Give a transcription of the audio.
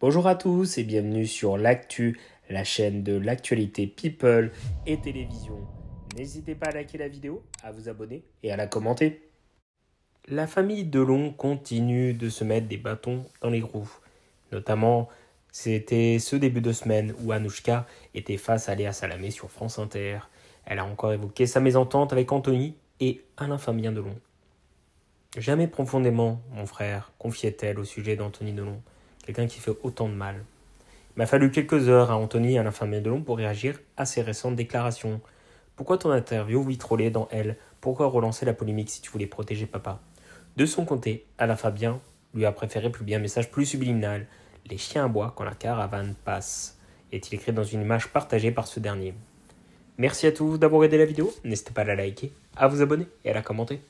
Bonjour à tous et bienvenue sur l'actu, la chaîne de l'actualité people et télévision. N'hésitez pas à liker la vidéo, à vous abonner et à la commenter. La famille Delon continue de se mettre des bâtons dans les roues. Notamment, c'était ce début de semaine où Anouchka était face à Léa Salamé sur France Inter. Elle a encore évoqué sa mésentente avec Anthony et Alain Fabien Delon. Jamais profondément, mon frère, confiait-elle au sujet d'Anthony Delon quelqu'un qui fait autant de mal. Il m'a fallu quelques heures à Anthony et à de pour réagir à ces récentes déclarations. Pourquoi ton interview vitrolée dans elle Pourquoi relancer la polémique si tu voulais protéger papa De son côté, Alain Fabien lui a préféré publier un message plus subliminal. Les chiens aboient quand la caravane passe. Est-il écrit dans une image partagée par ce dernier Merci à tous d'avoir aidé la vidéo, n'hésitez pas à la liker, à vous abonner et à la commenter.